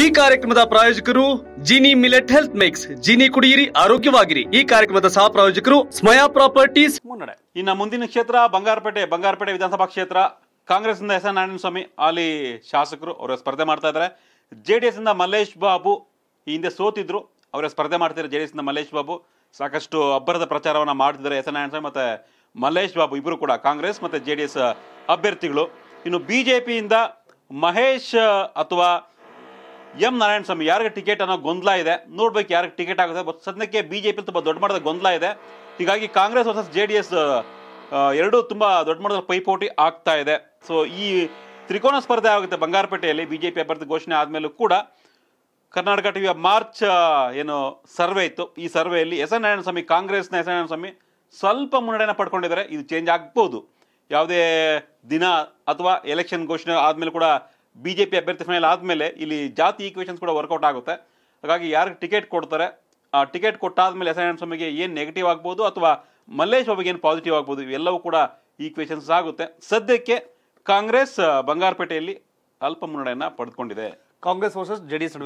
ಈ ಕಾರ್ಯಕ್ರಮದ ಪ್ರಾಯೋಜಕರು Jini millet health mix Jini ಕುಡಿಯಿರಿ ಆರೋಗ್ಯವಾಗಿರಿ ಈ ಕಾರ್ಯಕ್ರಮದ ಸಹ ಪ್ರಾಯೋಜಕರು ಸ್ಮಯಾ ಪ್ರಾಪರ್ಟೀಸ್ ಮುನ್ನಡೆ ಇನ್ನ ಮುಂದಿನ ಕ್ಷೇತ್ರ ಬಂಗಾರಪೇಟೆ ಬಂಗಾರಪೇಟೆ ವಿಧಾನಸಭಾ ಕ್ಷೇತ್ರ ಕಾಂಗ್ರೆಸ್ ಇಂದ ಎಸ್ ಎನ್ ನಾರಾಯಣ ಸ್ವಾಮಿ ಅಲ್ಲಿ ಶಾಸಕರು ಅವರ ಸ್ಪರ್ಧೆ ಮಾಡ್ತಾ ಇದ್ದಾರೆ ಜೆ ಇಂದ ಮಲ್ಲೇಶ್ ಬಾಬು ಈ ಹಿಂದೆ ಸೋತಿದ್ರು ಅವರ ಸ್ಪರ್ಧೆ ಮಾಡ್ತಿದ್ದಾರೆ ಜೆ ಎಸ್ ಇಂದ ಮಲ್ಲೇಶ್ ಬಾಬು ಸಾಕಷ್ಟು ಅಬ್ಬರದ ಪ್ರಚಾರವನ್ನು ಮಾಡ್ತಿದ್ದಾರೆ ಎಸ್ ಎನ್ ನಾರಾಯಣ ಸ್ವಾಮಿ ಮತ್ತೆ ಮಲ್ಲೇಶ್ ಬಾಬು ಇಬ್ಬರು ಕೂಡ ಕಾಂಗ್ರೆಸ್ ಮತ್ತೆ ಜೆ ಡಿ ಎಸ್ ಅಭ್ಯರ್ಥಿಗಳು ಇನ್ನು ಬಿ ಜೆ ಪಿಯಿಂದ ಮಹೇಶ್ ಅಥವಾ ಎಂ ನಾರಾಯಣ ಸ್ವಾಮಿ ಯಾರಿಗೆ ಟಿಕೆಟ್ ಅನ್ನೋ ಗೊಂದಲ ಇದೆ ನೋಡ್ಬೇಕು ಯಾರಿಗೆ ಟಿಕೆಟ್ ಆಗುತ್ತೆ ಬಟ್ ಸದ್ಯಕ್ಕೆ ಬಿ ಜೆ ತುಂಬ ದೊಡ್ಡ ಮಟ್ಟದ ಗೊಂದಲ ಇದೆ ಹೀಗಾಗಿ Congress versus J D S ಎರಡೂ ತುಂಬ ದೊಡ್ಡ ಮಟ್ಟದ ಪೈಪೋಟಿ ಆಗ್ತಾ ಇದೆ ಸೊ ಈ ತ್ರಿಕೋನ ಸ್ಪರ್ಧೆ ಆಗುತ್ತೆ ಬಂಗಾರಪೇಟೆಯಲ್ಲಿ ಬಿ ಜೆ ಪಿ ಅಭ್ಯರ್ಥಿ ಘೋಷಣೆ ಆದಮೇಲೂ ಕೂಡ ಕರ್ನಾಟಕ ಟಿವಿಯ ಮಾರ್ಚ್ ಏನು ಸರ್ವೆ ಇತ್ತು ಈ ಸರ್ವೆಯಲ್ಲಿ ಎಸ್ ಎನ್ ನಾರಾಯಣ ಸ್ವಾಮಿ ಕಾಂಗ್ರೆಸ್ನ ಎಸ್ ಎನ್ ನಾರಾಯಣ ಸ್ವಾಮಿ ಸ್ವಲ್ಪ ಮುನ್ನಡೆನ ಪಡ್ಕೊಂಡಿದ್ದಾರೆ ಇದು ಚೇಂಜ್ ಆಗ್ಬೋದು ಯಾವುದೇ ದಿನ ಅಥವಾ ಎಲೆಕ್ಷನ್ ಘೋಷಣೆ ಆದಮೇಲೆ ಕೂಡ ಬಿ ಜೆ ಪಿ ಅಭ್ಯರ್ಥಿ ಫೈನಲ್ ಆದಮೇಲೆ ಇಲ್ಲಿ ಜಾತಿ ಈಕ್ವೇಷನ್ಸ್ ಕೂಡ ವರ್ಕೌಟ್ ಆಗುತ್ತೆ ಹಾಗಾಗಿ ಯಾರಿಗೆ ಟಿಕೆಟ್ ಕೊಡ್ತಾರೆ ಆ ಟಿಕೆಟ್ ಕೊಟ್ಟಾದ್ಮೇಲೆ ಎಸ್ ಎನ್ ಸ್ವಾಮಿಗೆ ಏನು ನೆಗೆಟಿವ್ ಆಗ್ಬೋದು ಅಥವಾ ಮಲ್ಲೇಶ್ ಸ್ವಾಮಿಗೆ ಏನು ಪಾಸಿಟಿವ್ ಆಗ್ಬೋದು ಇವೆಲ್ಲವೂ ಕೂಡ ಈಕ್ವೇಷನ್ಸ್ ಆಗುತ್ತೆ ಸದ್ಯಕ್ಕೆ ಕಾಂಗ್ರೆಸ್ ಬಂಗಾರಪೇಟೆಯಲ್ಲಿ ಅಲ್ಪ ಮುನ್ನಡೆಯನ್ನ ಪಡೆದುಕೊಂಡಿದೆ Congress versus JDS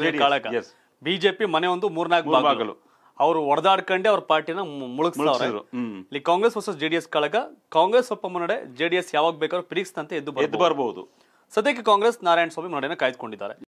J BJP ಮನೆ ಒಂದು ಮೂರ್ನಾಲ್ಕು ಭಾಗಗಳು ಅವರು ಹೊಡೆದಾಡ್ಕೊಂಡೆ ಅವ್ರ ಪಾರ್ಟಿನ ಮುಳುಗಿಸಿದ್ರು ಇಲ್ಲಿ ಕಾಂಗ್ರೆಸ್ ವರ್ಸಸ್ ಜೆಡಿಎಸ್ ಕಳಗ ಕಾಂಗ್ರೆಸ್ ಸ್ವಲ್ಪ ಮುನ್ನಡೆ ಜೆಡಿಎಸ್ ಯಾವಾಗ ಬೇಕಾದ್ರೂ ಪ್ರೀಕ್ಸ್ತಂತೆ ಎದ್ದು ಎದ್ದು ಬರಬಹುದು ಸದ್ಯಕ್ಕೆ ಕಾಂಗ್ರೆಸ್ ಸ್ವಾಮಿ ಮನ್ನಣೆಯನ್ನು ಕಾಯ್ದುಕೊಂಡಿದ್ದಾರೆ